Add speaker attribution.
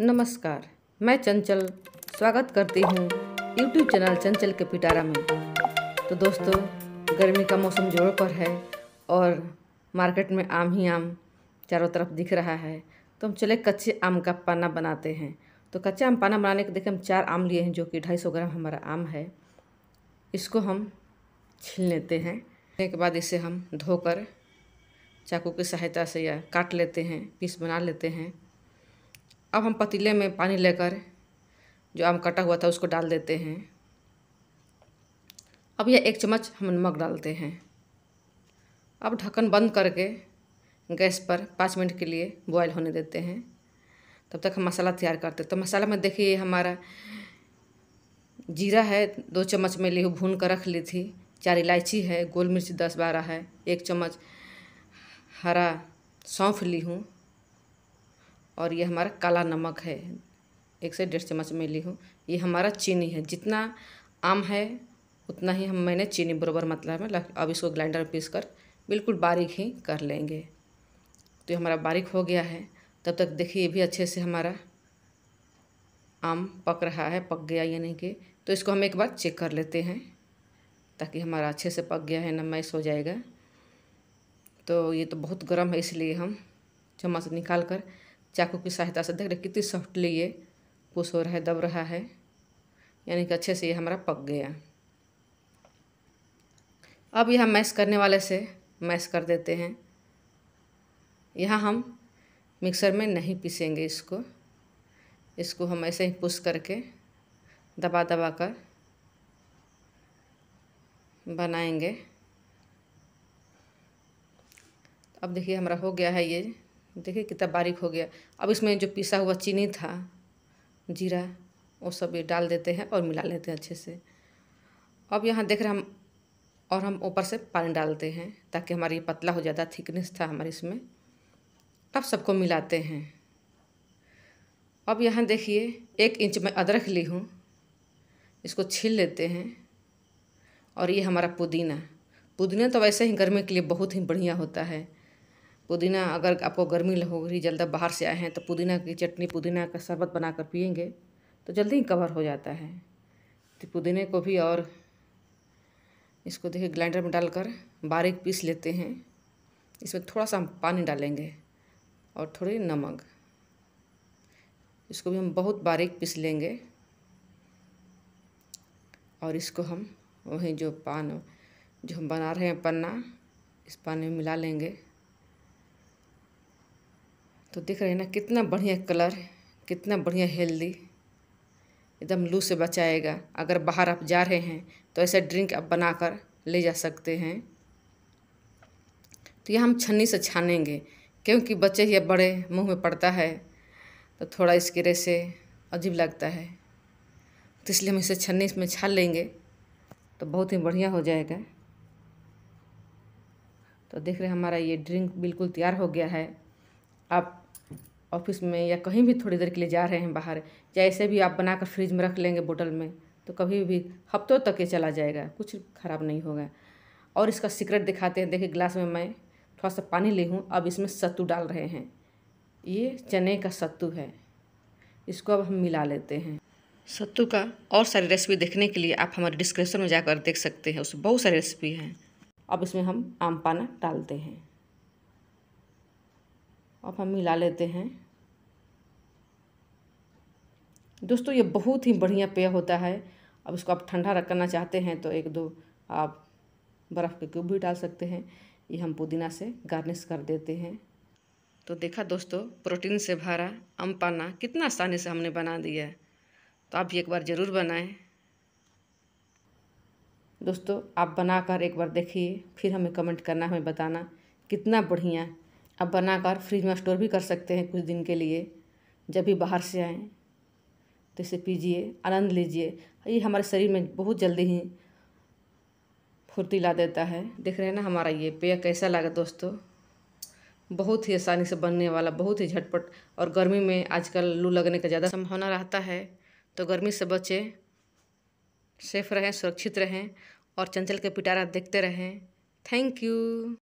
Speaker 1: नमस्कार मैं चंचल स्वागत करती हूँ यूट्यूब चैनल चंचल के पिटारा में तो दोस्तों गर्मी का मौसम जोरों पर है और मार्केट में आम ही आम चारों तरफ दिख रहा है तो हम चले कच्चे आम का पाना बनाते हैं तो कच्चे आम पाना बनाने के देखिए हम चार आम लिए हैं जो कि ढाई सौ ग्राम हमारा आम है इसको हम छील लेते हैं छीलने के बाद इसे हम धोकर चाकू की सहायता से या काट लेते हैं पीस बना लेते हैं अब हम पतीले में पानी लेकर जो आम कटा हुआ था उसको डाल देते हैं अब यह एक चम्मच हम नमक डालते हैं अब ढक्कन बंद करके गैस पर पाँच मिनट के लिए बॉयल होने देते हैं तब तक हम मसाला तैयार करते हैं तो मसाला में देखिए हमारा जीरा है दो चम्मच में ली भून कर रख ली थी चार इलायची है गोल मिर्च दस बारह है एक चम्मच हरा सौंफ ली हूँ और ये हमारा काला नमक है एक से डेढ़ चम्मच में ली हूँ ये हमारा चीनी है जितना आम है उतना ही हम मैंने चीनी बराबर मतलब में अब इसको ग्लाइंडर में पीस कर बिल्कुल बारीक ही कर लेंगे तो ये हमारा बारीक हो गया है तब तक देखिए ये भी अच्छे से हमारा आम पक रहा है पक गया या नहीं कि तो इसको हम एक बार चेक कर लेते हैं ताकि हमारा अच्छे से पक गया है न मैस हो जाएगा तो ये तो बहुत गर्म है इसलिए हम चम्मच निकाल कर चाकू की सहायता से देख रहे कितनी सॉफ्टली ये पुश हो रहा है दब रहा है यानी कि अच्छे से ये हमारा पक गया अब यह मैश करने वाले से मैश कर देते हैं यहाँ हम मिक्सर में नहीं पीसेंगे इसको इसको हम ऐसे ही पुश करके दबा दबा कर बनाएंगे अब देखिए हमारा हो गया है ये देखिए कितना बारीक हो गया अब इसमें जो पिसा हुआ चीनी था जीरा वो सब ये डाल देते हैं और मिला लेते हैं अच्छे से अब यहाँ देख रहे हम और हम ऊपर से पानी डालते हैं ताकि हमारी पतला हो ज़्यादा थिकनेस था हमारे इसमें अब सबको मिलाते हैं अब यहाँ देखिए एक इंच में अदरक ली हूँ इसको छील लेते हैं और ये हमारा पुदीना पुदीना तो वैसे ही गर्मी के लिए बहुत ही बढ़िया होता है पुदीना अगर आपको गर्मी हो रही जल्द बाहर से आए हैं तो पुदीना की चटनी पुदीना का शरबत बनाकर पियेंगे तो जल्दी ही कवर हो जाता है तो पुदीने को भी और इसको देखिए ग्लाइंडर में डालकर बारीक पीस लेते हैं इसमें थोड़ा सा हम पानी डालेंगे और थोड़ी नमक इसको भी हम बहुत बारीक पीस लेंगे और इसको हम वहीं जो पान जो हम बना रहे हैं पन्ना इस पानी में मिला लेंगे तो दिख रहे हैं ना कितना बढ़िया कलर कितना बढ़िया हेल्दी एकदम लू से बचाएगा अगर बाहर आप जा रहे हैं तो ऐसा ड्रिंक आप बनाकर ले जा सकते हैं तो यह हम छन्नी से छानेंगे क्योंकि बच्चे ही बड़े मुंह में पड़ता है तो थोड़ा इसके रेसे अजीब लगता है तो इसलिए हम इसे छन्नी इसमें छान लेंगे तो बहुत ही बढ़िया हो जाएगा तो देख रहे हमारा ये ड्रिंक बिल्कुल तैयार हो गया है आप ऑफिस में या कहीं भी थोड़ी देर के लिए जा रहे हैं बाहर या ऐसे भी आप बनाकर फ्रिज में रख लेंगे बोतल में तो कभी भी हफ्तों तक ये चला जाएगा कुछ ख़राब नहीं होगा और इसका सीक्रेट दिखाते हैं देखिए ग्लास में मैं थोड़ा सा पानी ली हूँ अब इसमें सत्तू डाल रहे हैं ये चने का सत्तू है इसको अब हम मिला लेते हैं सत्तू का और सारी रेसिपी देखने के लिए आप हमारे डिस्क्रिप्शन में जाकर देख सकते हैं उसमें बहुत सारी रेसिपी हैं अब इसमें हम आम पाना डालते हैं अब हम मिला लेते हैं दोस्तों ये बहुत ही बढ़िया पेय होता है अब इसको आप ठंडा रखना चाहते हैं तो एक दो आप बर्फ़ के क्यूब भी डाल सकते हैं ये हम पुदीना से गार्निश कर देते हैं तो देखा दोस्तों प्रोटीन से भरा आम पाना कितना आसानी से हमने बना दिया है तो आप भी एक बार ज़रूर बनाएं दोस्तों आप बनाकर एक बार देखिए फिर हमें कमेंट करना हमें बताना कितना बढ़िया अब बनाकर फ्रिज में स्टोर भी कर सकते हैं कुछ दिन के लिए जब भी बाहर से आएँ तो इसे पीजिए आनंद लीजिए ये हमारे शरीर में बहुत जल्दी ही फुर्ती ला देता है देख रहे हैं ना हमारा ये पेय कैसा लगा दोस्तों बहुत ही आसानी से बनने वाला बहुत ही झटपट और गर्मी में आजकल लू लगने का ज़्यादा संभावना रहता है तो गर्मी से बचें सेफ रहें सुरक्षित रहें और चंचल के पिटारा देखते रहें थैंक यू